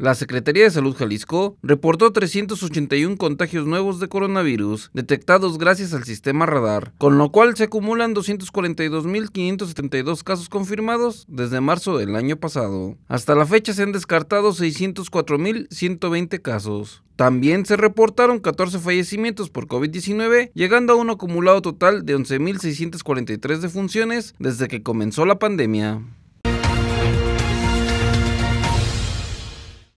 La Secretaría de Salud Jalisco reportó 381 contagios nuevos de coronavirus detectados gracias al sistema radar, con lo cual se acumulan 242.572 casos confirmados desde marzo del año pasado. Hasta la fecha se han descartado 604.120 casos. También se reportaron 14 fallecimientos por COVID-19, llegando a un acumulado total de 11.643 defunciones desde que comenzó la pandemia.